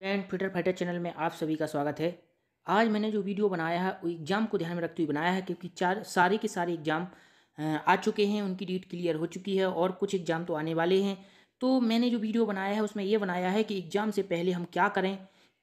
friend fitter fighter channel में आप सभी का स्वागत है आज मैंने जो वीडियो बनाया है वो एग्ज़ाम को ध्यान में रखते हुए बनाया है क्योंकि चार सारे के सारे एग्ज़ाम आ चुके हैं उनकी डेट क्लियर हो चुकी है और कुछ एग्ज़ाम तो आने वाले हैं तो मैंने जो वीडियो बनाया है उसमें ये बनाया है कि एग्ज़ाम से पहले हम क्या करें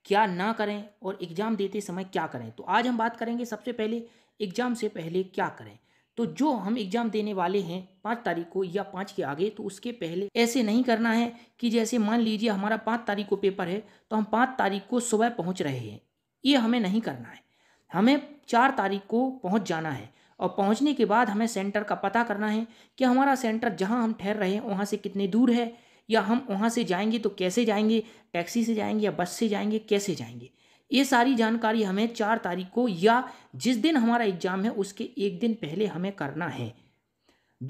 क्या ना करें और एग्ज़ाम देते समय क्या करें तो आज हम बात करेंगे सबसे पहले एग्ज़ाम से पहले क्या करें तो जो हम एग्ज़ाम देने वाले हैं पाँच तारीख को या पाँच के आगे तो उसके पहले ऐसे नहीं करना है कि जैसे मान लीजिए हमारा पाँच तारीख को पेपर है तो हम पाँच तारीख को सुबह पहुँच रहे हैं ये हमें नहीं करना है हमें चार तारीख को पहुँच जाना है और पहुँचने के बाद हमें सेंटर का पता करना है कि हमारा सेंटर जहाँ हम ठहर रहे हैं वहाँ से कितने दूर है या हम वहाँ से जाएंगे तो कैसे जाएंगे टैक्सी से जाएंगे या बस से जाएंगे कैसे जाएंगे ये सारी जानकारी हमें चार तारीख को या जिस दिन हमारा एग्ज़ाम है उसके एक दिन पहले हमें करना है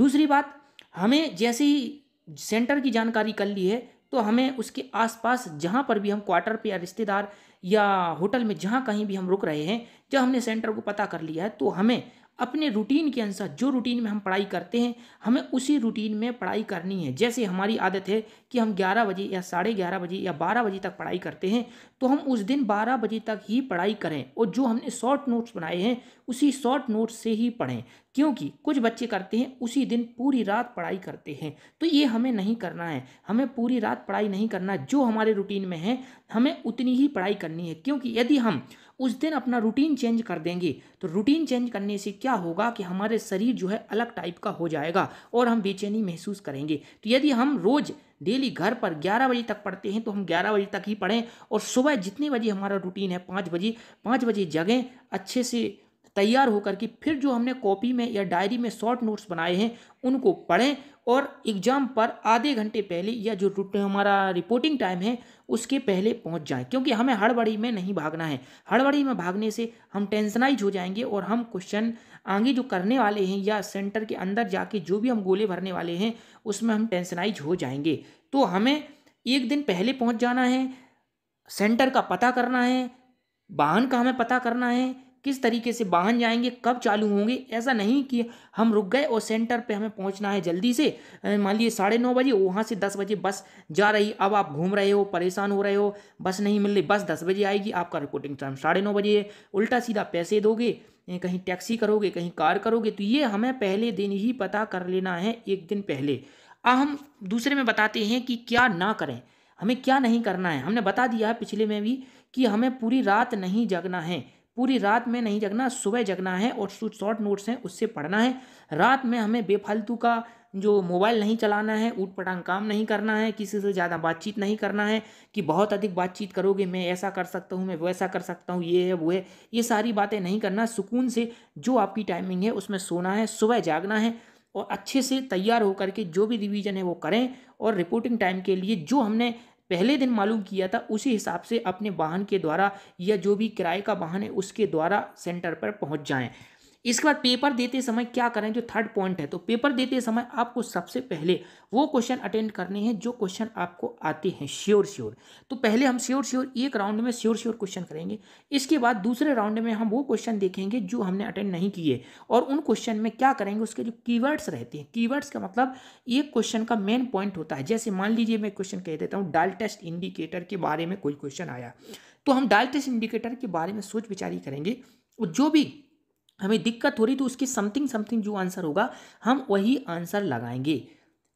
दूसरी बात हमें जैसे ही सेंटर की जानकारी कर ली है तो हमें उसके आसपास जहाँ पर भी हम क्वार्टर पे या रिश्तेदार या होटल में जहाँ कहीं भी हम रुक रहे हैं जब हमने सेंटर को पता कर लिया है तो हमें अपने रूटीन के अनुसार जो रूटीन में हम पढ़ाई करते हैं हमें उसी रूटीन में पढ़ाई करनी है जैसे हमारी आदत है कि हम ग्यारह बजे या साढ़े ग्यारह बजे या बारह बजे तक पढ़ाई करते हैं तो हम उस दिन बारह बजे तक ही पढ़ाई करें और जो हमने शॉर्ट नोट्स बनाए हैं उसी शॉर्ट नोट्स से ही पढ़ें क्योंकि कुछ बच्चे करते हैं उसी दिन पूरी रात पढ़ाई करते हैं तो ये हमें नहीं करना है हमें पूरी रात पढ़ाई नहीं करना जो हमारे रूटीन में है हमें उतनी ही पढ़ाई करनी है क्योंकि यदि हम उस दिन अपना रूटीन चेंज कर देंगे तो रूटीन चेंज करने से क्या होगा कि हमारे शरीर जो है अलग टाइप का हो जाएगा और हम बेचैनी महसूस करेंगे तो यदि हम रोज़ डेली घर पर 11 बजे तक पढ़ते हैं तो हम 11 बजे तक ही पढ़ें और सुबह जितने बजे हमारा रूटीन है पाँच बजे पाँच बजे जगें अच्छे से तैयार होकर के फिर जो हमने कॉपी में या डायरी में शॉर्ट नोट्स बनाए हैं उनको पढ़ें और एग्ज़ाम पर आधे घंटे पहले या जो हमारा रिपोर्टिंग टाइम है उसके पहले पहुंच जाएं क्योंकि हमें हड़बड़ी में नहीं भागना है हड़बड़ी में भागने से हम टेंशनाइज हो जाएंगे और हम क्वेश्चन आगे जो करने वाले हैं या सेंटर के अंदर जाके जो भी हम गोले भरने वाले हैं उसमें हम टेंशनाइज हो जाएंगे तो हमें एक दिन पहले पहुँच जाना है सेंटर का पता करना है वाहन का हमें पता करना है किस तरीके से वाहन जाएंगे कब चालू होंगे ऐसा नहीं कि हम रुक गए और सेंटर पे हमें पहुंचना है जल्दी से मान लीजिए साढ़े नौ बजे वहाँ से दस बजे बस जा रही अब आप घूम रहे हो परेशान हो रहे हो बस नहीं मिल रही बस दस बजे आएगी आपका रिपोर्टिंग टाइम साढ़े नौ बजे है उल्टा सीधा पैसे दोगे कहीं टैक्सी करोगे कहीं कार करोगे तो ये हमें पहले दिन ही पता कर लेना है एक दिन पहले अब हम दूसरे में बताते हैं कि क्या ना करें हमें क्या नहीं करना है हमने बता दिया है पिछले में भी कि हमें पूरी रात नहीं जगना है पूरी रात में नहीं जगना सुबह जगना है और शॉर्ट नोट्स हैं उससे पढ़ना है रात में हमें बेफालतू का जो मोबाइल नहीं चलाना है ऊट पटांग काम नहीं करना है किसी से ज़्यादा बातचीत नहीं करना है कि बहुत अधिक बातचीत करोगे मैं ऐसा कर सकता हूँ मैं वैसा कर सकता हूँ ये है वो है ये सारी बातें नहीं करना सुकून से जो आपकी टाइमिंग है उसमें सोना है सुबह जागना है और अच्छे से तैयार होकर के जो भी रिवीजन है वो करें और रिपोर्टिंग टाइम के लिए जो हमने पहले दिन मालूम किया था उसी हिसाब से अपने वाहन के द्वारा या जो भी किराए का वाहन है उसके द्वारा सेंटर पर पहुंच जाएं इसके बाद पेपर देते समय क्या करें जो थर्ड पॉइंट है तो पेपर देते समय आपको सबसे पहले वो क्वेश्चन अटेंड करने हैं जो क्वेश्चन आपको आते हैं श्योर श्योर तो पहले हम श्योर श्योर एक राउंड में श्योर श्योर क्वेश्चन करेंगे इसके बाद दूसरे राउंड में हम वो क्वेश्चन देखेंगे जो हमने अटेंड नहीं किए और उन क्वेश्चन में क्या करेंगे उसके जो कीवर्ड्स रहते हैं कीवर्ड्स का मतलब एक क्वेश्चन का मेन पॉइंट होता है जैसे मान लीजिए मैं क्वेश्चन कह देता हूँ डायल टेस्ट इंडिकेटर के बारे में कोई क्वेश्चन आया तो हम डायल टेस्ट इंडिकेटर के बारे में सोच विचारी करेंगे और जो भी हमें दिक्कत हो रही तो उसकी समथिंग समथिंग जो आंसर होगा हम वही आंसर लगाएंगे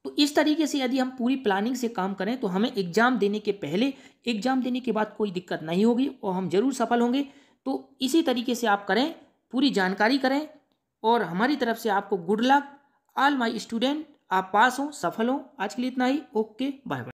तो इस तरीके से यदि हम पूरी प्लानिंग से काम करें तो हमें एग्जाम देने के पहले एग्जाम देने के बाद कोई दिक्कत नहीं होगी और हम जरूर सफल होंगे तो इसी तरीके से आप करें पूरी जानकारी करें और हमारी तरफ से आपको good luck all my student आप पास हों सफल हों आज के लिए इतना ही ओके बाय बाय